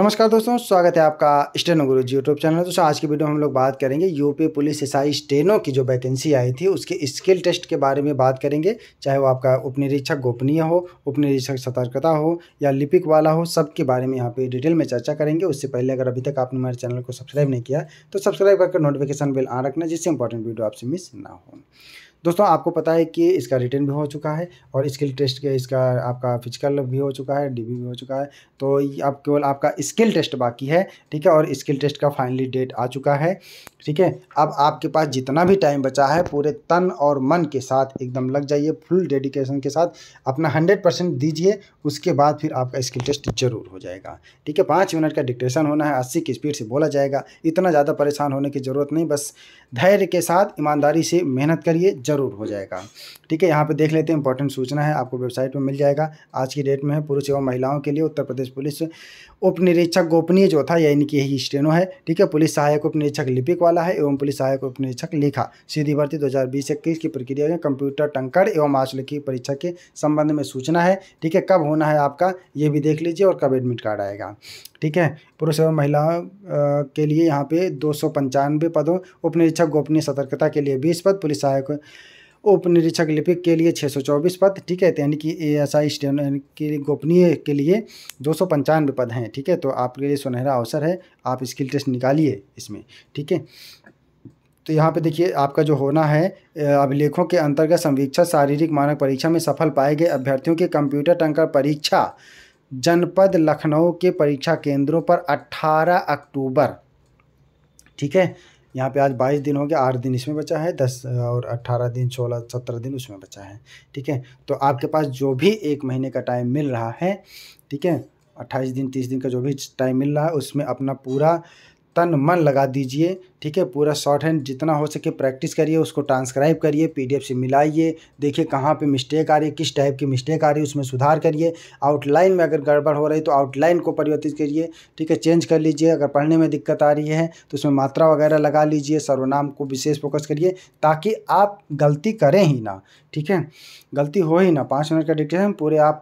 नमस्कार दोस्तों स्वागत है आपका स्टेनो गुरु जी यूट्यूब चैनल दोस्तों आज की वीडियो में हम लोग बात करेंगे यूपी पुलिस एसआई स्टेनो की जो वैकेंसी आई थी उसके स्किल टेस्ट के बारे में बात करेंगे चाहे वो आपका उप निरीक्षक गोपनीय हो उप निरीक्षक सतर्कता हो या लिपिक वाला हो सब के बारे में यहाँ पर डिटेल में चर्चा करेंगे उससे पहले अगर अभी तक आपने हमारे चैनल को सब्सक्राइब नहीं किया तो सब्सक्राइब करके नोटिफिकेशन बिल आ रखना जिससे इंपॉर्टेंट वीडियो आपसे मिस ना हो दोस्तों आपको पता है कि इसका रिटर्न भी हो चुका है और स्किल टेस्ट के इसका आपका फिजिकल भी हो चुका है डीबी भी हो चुका है तो अब केवल आपका स्किल टेस्ट बाकी है ठीक है और स्किल टेस्ट का फाइनली डेट आ चुका है ठीक है अब आपके पास जितना भी टाइम बचा है पूरे तन और मन के साथ एकदम लग जाइए फुल डेडिकेशन के साथ अपना हंड्रेड परसेंट दीजिए उसके बाद फिर आपका स्किल टेस्ट जरूर हो जाएगा ठीक है पाँच मिनट का डिक्टेशन होना है अस्सी की स्पीड से बोला जाएगा इतना ज़्यादा परेशान होने की ज़रूरत नहीं बस धैर्य के साथ ईमानदारी से मेहनत करिए जरूर हो जाएगा ठीक है यहाँ पे देख लेते हैं इंपॉर्टेंट सूचना है आपको वेबसाइट पर मिल जाएगा आज की डेट में है पुरुष एवं महिलाओं के लिए उत्तर प्रदेश पुलिस उप निरीक्षक गोपनीय जो था या इनकी ही स्टेनो है ठीक है पुलिस सहायक उप निरीक्षक लिपिक वाला है एवं पुलिस सहायक उप निरीक्षक लिखा सीधी भर्ती दो हज़ार बीस इक्कीस की प्रक्रिया में कंप्यूटर टंकर एवं आश्रय की परीक्षा के संबंध में सूचना है ठीक है कब होना है आपका ये भी देख लीजिए और कब एडमिट कार्ड आएगा ठीक है पुरुष एवं महिलाओं के लिए यहाँ पे दो पदों उप निरीक्षक गोपनीय सतर्कता के लिए बीस पद पुलिस सहायक उपनिरीक्षक लिपिक के लिए 624 पद ठीक है तो यानी कि ए एस आई के लिए गोपनीय के लिए दो सौ पद हैं ठीक है तो आपके लिए सुनहरा अवसर है आप स्किल टेस्ट निकालिए इसमें ठीक है तो यहाँ पे देखिए आपका जो होना है अभिलेखों के अंतर्गत संवीक्षक शारीरिक मानक परीक्षा में सफल पाए गए अभ्यर्थियों के कंप्यूटर टंकर परीक्षा जनपद लखनऊ के परीक्षा केंद्रों पर 18 अक्टूबर ठीक है यहाँ पे आज बाईस दिन हो गया आठ दिन इसमें बचा है दस और अट्ठारह दिन सोलह सत्रह दिन उसमें बचा है ठीक है तो आपके पास जो भी एक महीने का टाइम मिल रहा है ठीक है अट्ठाईस दिन तीस दिन का जो भी टाइम मिल रहा है उसमें अपना पूरा तन मन लगा दीजिए ठीक है पूरा शॉर्ट हैंड जितना हो सके प्रैक्टिस करिए उसको ट्रांसक्राइब करिए पीडीएफ से मिलाइए देखिए कहाँ पे मिस्टेक आ रही है किस टाइप की मिस्टेक आ रही है उसमें सुधार करिए आउटलाइन में अगर गड़बड़ हो रही है तो आउटलाइन को परिवर्तित करिए ठीक है चेंज कर लीजिए अगर पढ़ने में दिक्कत आ रही है तो उसमें मात्रा वगैरह लगा लीजिए सर्वनाम को विशेष फोकस करिए ताकि आप गलती करें ही ना ठीक है गलती हो ही ना पाँच मिनट का डिक्टेशन पूरे आप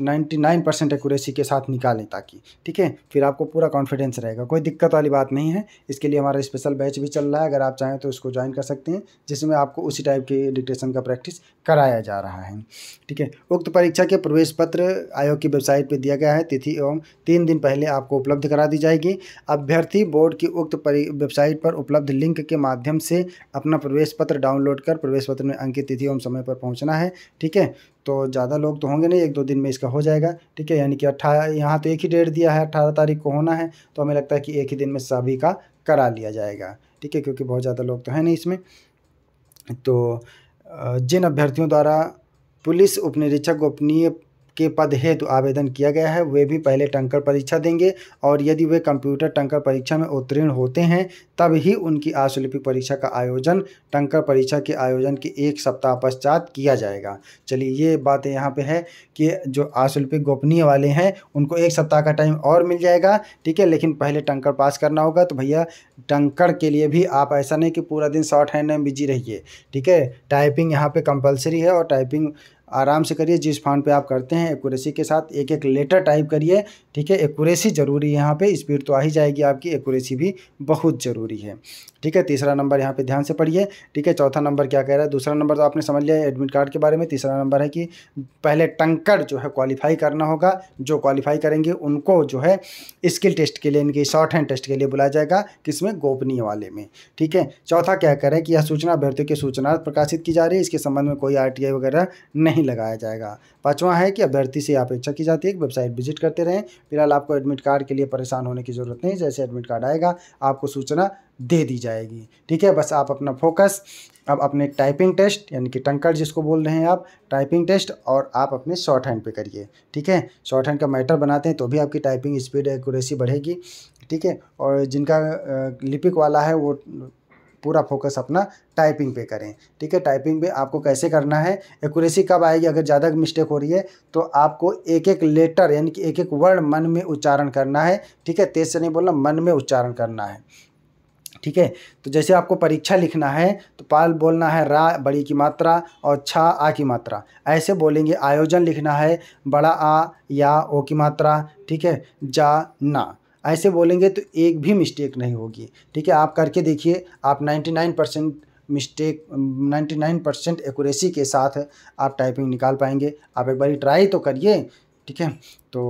नाइन्टी नाइन परसेंट एक्यूरेसी के साथ निकालें ताकि ठीक है फिर आपको पूरा कॉन्फिडेंस रहेगा कोई दिक्कत वाली बात नहीं है इसके लिए हमारा स्पेशल बैच भी चल रहा है अगर आप चाहें तो उसको ज्वाइन कर सकते हैं जिसमें आपको उसी टाइप के डिक्टेशन का प्रैक्टिस कराया जा रहा है ठीक है उक्त परीक्षा के प्रवेश पत्र आयोग की वेबसाइट पर दिया गया है तिथि एवं तीन दिन पहले आपको उपलब्ध करा दी जाएगी अभ्यर्थी बोर्ड की उक्त वेबसाइट पर उपलब्ध लिंक के माध्यम से अपना प्रवेश पत्र डाउनलोड कर प्रवेश पत्र में अंकित तिथि एवं समय पर पहुँचना है ठीक है तो ज़्यादा लोग तो होंगे नहीं एक दो दिन में इसका हो जाएगा ठीक है यानी कि अट्ठारह यहाँ तो एक ही डेट दिया है अट्ठारह तारीख को होना है तो हमें लगता है कि एक ही दिन में सभी का करा लिया जाएगा ठीक है क्योंकि बहुत ज़्यादा लोग तो हैं नहीं इसमें तो जिन अभ्यर्थियों द्वारा पुलिस उप निरीक्षक गोपनीय के पद हेतु आवेदन किया गया है वे भी पहले टंकर परीक्षा देंगे और यदि वे कंप्यूटर टंकर परीक्षा में उत्तीर्ण होते हैं तब ही उनकी आशुलिपिक परीक्षा का आयोजन टंकर परीक्षा के आयोजन के एक सप्ताह पश्चात किया जाएगा चलिए ये बातें यहाँ पर है कि जो आशुलिपिक गोपनीय वाले हैं उनको एक सप्ताह का टाइम और मिल जाएगा ठीक है लेकिन पहले टंकर पास करना होगा तो भैया टंकर के लिए भी आप ऐसा नहीं कि पूरा दिन शॉर्ट हैंड में बिजी रहिए ठीक है टाइपिंग यहाँ पे कंपलसरी है और टाइपिंग आराम से करिए जिस फाउंड पे आप करते हैं एक्यूरेसी के साथ एक एक लेटर टाइप करिए ठीक है एक्यूरेसी ज़रूरी है यहाँ पे स्पीड तो आ ही जाएगी आपकी एक्यूरेसी भी बहुत ज़रूरी है ठीक है तीसरा नंबर यहाँ पे ध्यान से पढ़िए ठीक है चौथा नंबर क्या कह रहा है दूसरा नंबर तो आपने समझ लिया है एडमिट कार्ड के बारे में तीसरा नंबर है कि पहले टंकर जो है क्वालिफाई करना होगा जो क्वालिफाई करेंगे उनको जो है स्किल टेस्ट के लिए इनकी शॉर्ट हैंड टेस्ट के लिए बुलाया जाएगा किसमें गोपनीय वाले में ठीक है चौथा क्या कह रहा है कि यह सूचना अभ्यर्थियों की सूचना प्रकाशित की जा रही है इसके संबंध में कोई आर वगैरह नहीं नहीं लगाया जाएगा पाँचवा है कि अभ्यर्थी से अपेक्षा की जाती है कि वेबसाइट विजिट करते रहें फिलहाल आपको एडमिट कार्ड के लिए परेशान होने की ज़रूरत नहीं जैसे एडमिट कार्ड आएगा आपको सूचना दे दी जाएगी ठीक है बस आप अपना फोकस अब अपने टाइपिंग टेस्ट यानी कि टंकर जिसको बोल रहे हैं आप टाइपिंग टेस्ट और आप अपने शॉर्ट हैंड पे करिए ठीक है शॉर्ट हैंड का मैटर बनाते हैं तो भी आपकी टाइपिंग स्पीड एक्यूरेसी बढ़ेगी ठीक है और जिनका लिपिक वाला है वो पूरा फोकस अपना टाइपिंग पे करें ठीक है टाइपिंग पे आपको कैसे करना है एक्यूरेसी कब आएगी अगर ज़्यादा मिस्टेक हो रही है तो आपको एक एक लेटर यानी कि एक एक वर्ड मन में उच्चारण करना है ठीक है तेज से नहीं बोलना मन में उच्चारण करना है ठीक है तो जैसे आपको परीक्षा लिखना है तो पाल बोलना है रा बड़ी की मात्रा और छा आ की मात्रा ऐसे बोलेंगे आयोजन लिखना है बड़ा आ या ओ की मात्रा ठीक है जा ना ऐसे बोलेंगे तो एक भी मिस्टेक नहीं होगी ठीक है आप करके देखिए आप 99 परसेंट मिस्टेक 99 परसेंट एकूरेसी के साथ आप टाइपिंग निकाल पाएंगे आप एक बार ट्राई तो करिए ठीक है तो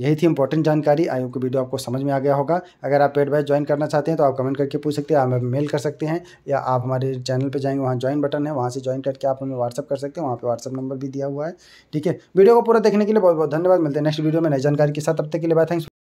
यही थी इंपॉर्टेंट जानकारी आई होप वीडियो आपको समझ में आ गया होगा अगर आप पेड बाइज ज्वाइन करना चाहते हैं तो आप कमेंट करके पूछ सकते हैं हमें मेल कर सकते हैं या आप हमारे चैनल पे जाएंगे वहाँ ज्वाइन बटन है वहाँ से ज्वाइन करके आप हमें व्हाट्सअप कर सकते हैं वहाँ पे व्हाट्सअप नंबर भी दिया हुआ है ठीक है वीडियो को पूरा देखने के लिए बहुत बहुत धन्यवाद मिलते हैं नेक्स्ट वीडियो में नई जानकारी के साथ तब तक के लिए बाय थैंक्स